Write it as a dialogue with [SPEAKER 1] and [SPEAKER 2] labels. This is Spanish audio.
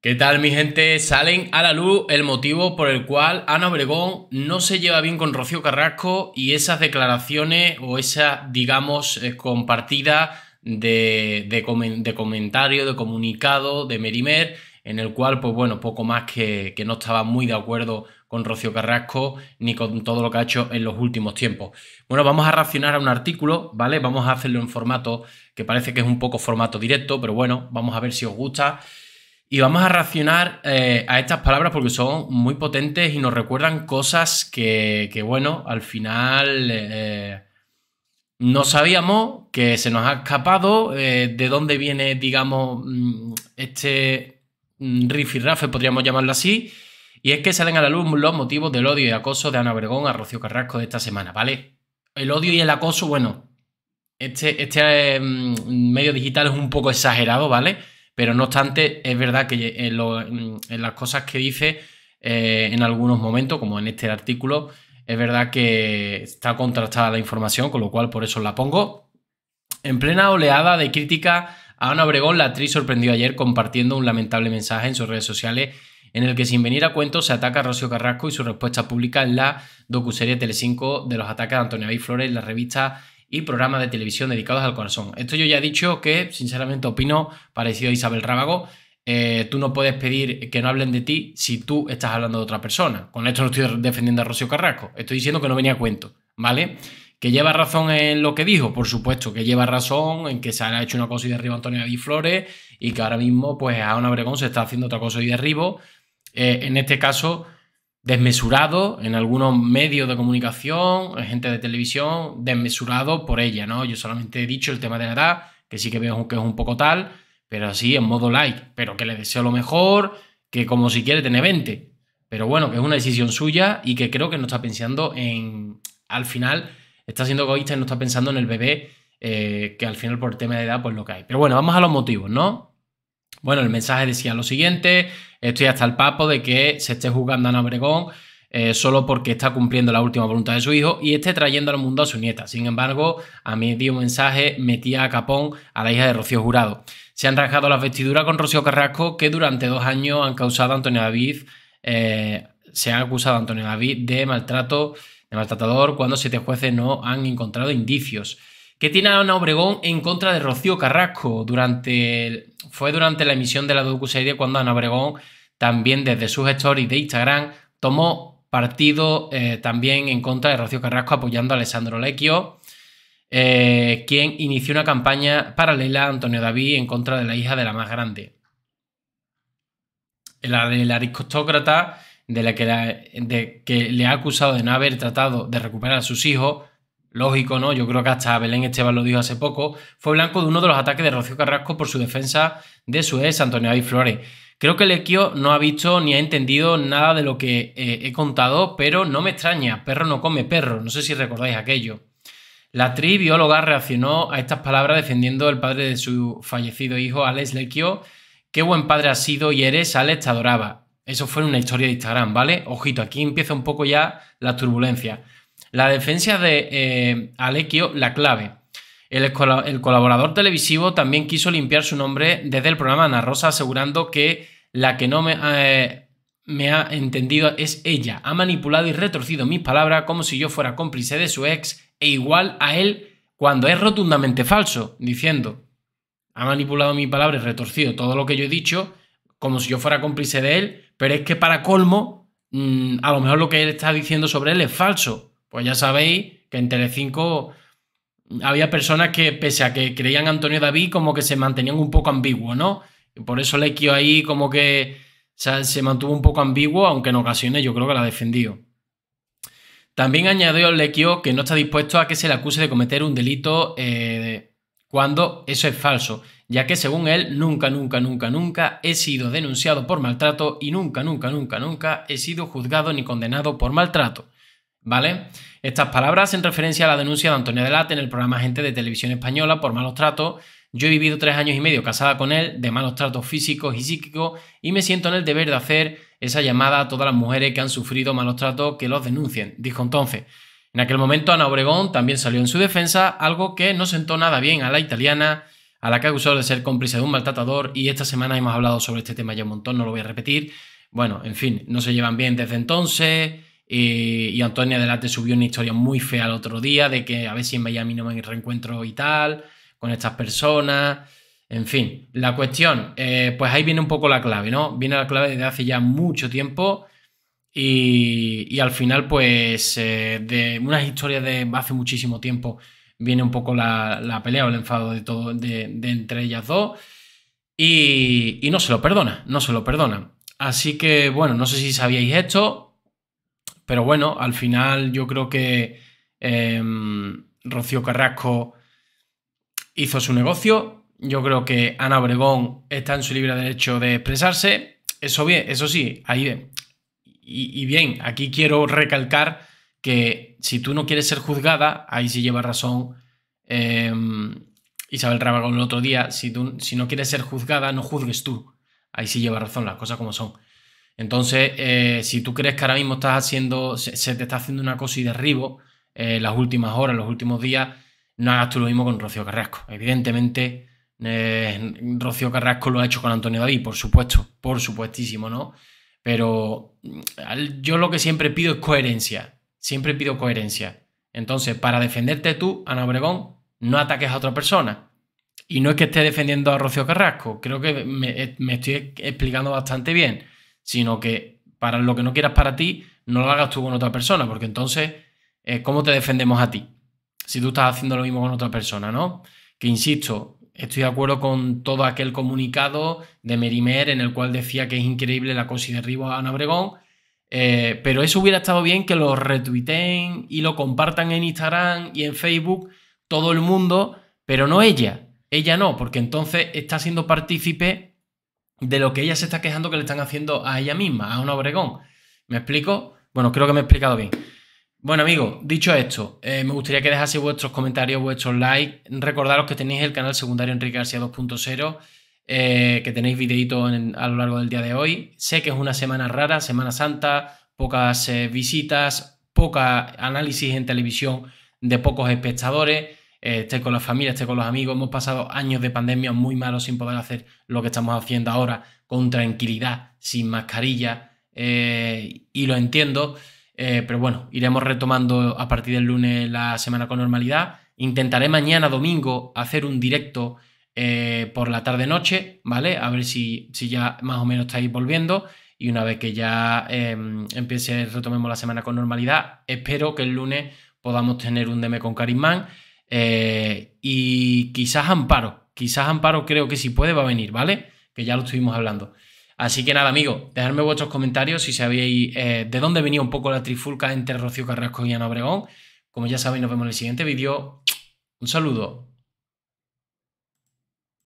[SPEAKER 1] ¿Qué tal mi gente? Salen a la luz el motivo por el cual Ana Obregón no se lleva bien con Rocío Carrasco y esas declaraciones o esa, digamos, eh, compartida de, de, de comentario, de comunicado de Merimer, en el cual, pues bueno, poco más que, que no estaba muy de acuerdo con Rocío Carrasco ni con todo lo que ha hecho en los últimos tiempos. Bueno, vamos a reaccionar a un artículo, ¿vale? Vamos a hacerlo en formato que parece que es un poco formato directo, pero bueno, vamos a ver si os gusta. Y vamos a reaccionar eh, a estas palabras porque son muy potentes y nos recuerdan cosas que, bueno, al final eh, no sabíamos, que se nos ha escapado, eh, de dónde viene, digamos, mm, este mm, rifirrafe, podríamos llamarlo así. Y es que salen a la luz los motivos del odio y acoso de Ana Bergón a Rocío Carrasco de esta semana, ¿vale? El odio y el acoso, bueno, este, este mm, medio digital es un poco exagerado, ¿vale? Pero no obstante, es verdad que eh, mm, en, las cosas que dice eh, en algunos momentos, como en este artículo, es verdad que está contrastada la información, con lo cual por eso la pongo. En plena oleada de crítica a Ana Obregón, la actriz sorprendió ayer compartiendo un lamentable mensaje en sus redes sociales en el que sin venir a cuento se ataca a Rocío Carrasco y su respuesta pública en la docuserie Telecinco de los ataques de Antonio David Flores en la revista y programas de televisión dedicados al corazón. Esto yo ya he dicho que, sinceramente, opino parecido a Isabel Rábago. Eh, tú no puedes pedir que no hablen de ti si tú estás hablando de otra persona. Con esto no estoy defendiendo a Rocío Carrasco, estoy diciendo que no venía a cuento, ¿vale? ¿Que lleva razón en lo que dijo? Por supuesto, que lleva razón en que se ha hecho una cosa y arriba Antonio David Flores y que ahora mismo, pues, a una Obregón se está haciendo otra cosa y derribo. Eh, en este caso, desmesurado en algunos medios de comunicación, gente de televisión, desmesurado por ella, ¿no? Yo solamente he dicho el tema de la edad, que sí que veo que es un poco tal, pero así en modo like, pero que le deseo lo mejor, que como si quiere tener 20. Pero bueno, que es una decisión suya y que creo que no está pensando en, al final, está siendo egoísta y no está pensando en el bebé, eh, que al final por el tema de edad, pues lo que hay. Pero bueno, vamos a los motivos, ¿no? Bueno, el mensaje decía lo siguiente, estoy hasta el papo de que se esté juzgando a Ana eh, solo porque está cumpliendo la última voluntad de su hijo y esté trayendo al mundo a su nieta. Sin embargo, a mí dio un mensaje, metía a Capón a la hija de Rocío Jurado. Se han rasgado las vestiduras con Rocío Carrasco, que durante dos años han causado a Antonio David, eh, se han acusado a Antonio David de maltrato, de maltratador, cuando siete jueces no han encontrado indicios. ¿Qué tiene Ana Obregón en contra de Rocío Carrasco. Durante fue durante la emisión de la serie cuando Ana Obregón también desde sus stories de Instagram tomó partido eh, también en contra de Rocío Carrasco apoyando a Alessandro Lecchio, eh, quien inició una campaña paralela a Antonio David en contra de la hija de la más grande. El, aristócrata de la que, que le ha acusado de no haber tratado de recuperar a sus hijos lógico, ¿no? Yo creo que hasta Belén Esteban lo dijo hace poco, fue blanco de uno de los ataques de Rocío Carrasco por su defensa de su ex Antonio David Flores. Creo que Lequio no ha visto ni ha entendido nada de lo que eh, he contado, pero no me extraña, perro no come perro, no sé si recordáis aquello. La actriz bióloga reaccionó a estas palabras defendiendo el padre de su fallecido hijo, Alex Lequio. Qué buen padre has sido y eres, Alex, te adoraba. Eso fue en una historia de Instagram, ¿vale? Ojito, aquí empieza un poco ya la turbulencia. La defensa de eh, Alekio, la clave. El, colaborador televisivo también quiso limpiar su nombre desde el programa Ana Rosa, asegurando que la que no me, eh, me ha entendido es ella. Ha manipulado y retorcido mis palabras como si yo fuera cómplice de su ex e igual a él cuando es rotundamente falso, diciendo, ha manipulado mis palabras y retorcido todo lo que yo he dicho como si yo fuera cómplice de él, pero es que para colmo, mm, a lo mejor lo que él está diciendo sobre él es falso. Pues ya sabéis que en Telecinco había personas que, pese a que creían a Antonio David, como que se mantenían un poco ambiguos, ¿no? por eso Lequio ahí como que se, mantuvo un poco ambiguo, aunque en ocasiones yo creo que la ha defendido. También añadió Lequio que no está dispuesto a que se le acuse de cometer un delito eh, cuando eso es falso, ya que según él nunca, nunca, nunca, nunca he sido denunciado por maltrato y nunca, nunca, nunca, nunca he sido juzgado ni condenado por maltrato. ¿vale? Estas palabras en referencia a la denuncia de Antonio Delate en el programa Gente de Televisión Española por malos tratos. Yo he vivido tres años y medio casada con él, de malos tratos físicos y psíquicos, y me siento en el deber de hacer esa llamada a todas las mujeres que han sufrido malos tratos que los denuncien, dijo entonces. En aquel momento Ana Obregón también salió en su defensa, algo que no sentó nada bien a la italiana, a la que acusó de ser cómplice de un maltratador, y esta semana hemos hablado sobre este tema ya un montón, no lo voy a repetir. Bueno, en fin, no se llevan bien desde entonces, eh, y Antonio Delate subió una historia muy fea el otro día de que a ver si en Miami no me reencuentro y tal, con estas personas. En fin, la cuestión, eh, pues ahí viene un poco la clave, ¿no? Viene la clave desde hace ya mucho tiempo y, al final, pues, eh, de unas historias de hace muchísimo tiempo viene un poco la, pelea o el enfado de todo, de, entre ellas dos y, y no se lo perdona, no se lo perdona. Así que, bueno, no sé si sabíais esto, pero bueno, al final yo creo que em, Rocío Carrasco hizo su negocio. Yo creo que Ana Obregón está en su libre derecho de expresarse. Eso bien, eso sí, ahí. Y, y bien, aquí quiero recalcar que si tú no quieres ser juzgada, ahí sí lleva razón em, Isabel Rabagón el otro día, si, tú, si no quieres ser juzgada, no juzgues tú. Ahí sí lleva razón las cosas como son. Entonces, eh, si tú crees que ahora mismo estás haciendo, se, te está haciendo una cosa y derribo eh, las últimas horas, los últimos días, no hagas tú lo mismo con Rocío Carrasco. Evidentemente, eh, Rocío Carrasco lo ha hecho con Antonio David, por supuesto, por supuestísimo, ¿no? Pero mm, yo lo que siempre pido es coherencia, siempre pido coherencia. Entonces, para defenderte tú, Ana Obregón, no ataques a otra persona. Y no es que esté defendiendo a Rocío Carrasco, creo que me estoy explicando bastante bien sino que para lo que no quieras para ti, no lo hagas tú con otra persona, porque entonces, eh, ¿cómo te defendemos a ti? Si tú estás haciendo lo mismo con otra persona, ¿no? Que insisto, estoy de acuerdo con todo aquel comunicado de Merimer en el cual decía que es increíble la cosa y derribo a Ana Obregón, eh, pero eso hubiera estado bien que lo retuiteen y lo compartan en Instagram y en Facebook todo el mundo, pero no ella. Ella no, porque entonces está siendo partícipe de lo que ella se está quejando que le están haciendo a ella misma, a una Obregón. ¿Me explico? Bueno, creo que me he explicado bien. Bueno, amigos, dicho esto, eh, me gustaría que dejase vuestros comentarios, vuestros likes. Recordaros que tenéis el canal secundario Enrique García 2.0, eh, que tenéis videitos a lo largo del día de hoy. Sé que es una semana rara, Semana Santa, pocas eh, visitas, poca análisis en televisión de pocos espectadores. Eh, esté con la familia, esté con los amigos. Hemos pasado años de pandemia muy malos sin poder hacer lo que estamos haciendo ahora con tranquilidad, sin mascarilla, eh, y lo entiendo. Eh, pero bueno, iremos retomando a partir del lunes la semana con normalidad. Intentaré mañana domingo hacer un directo por la tarde-noche, ¿vale? A ver si, ya más o menos estáis volviendo y una vez que ya em, empiece, retomemos la semana con normalidad, espero que el lunes podamos tener un DM con Carismán. Eh, y quizás Amparo, quizás Amparo creo que si puede va a venir, ¿vale? Que ya lo estuvimos hablando. Así que nada, amigos, dejadme vuestros comentarios si sabéis eh, de dónde venía un poco la trifulca entre Rocío Carrasco y Ana Obregón. Como ya sabéis, nos vemos en el siguiente vídeo. Un saludo.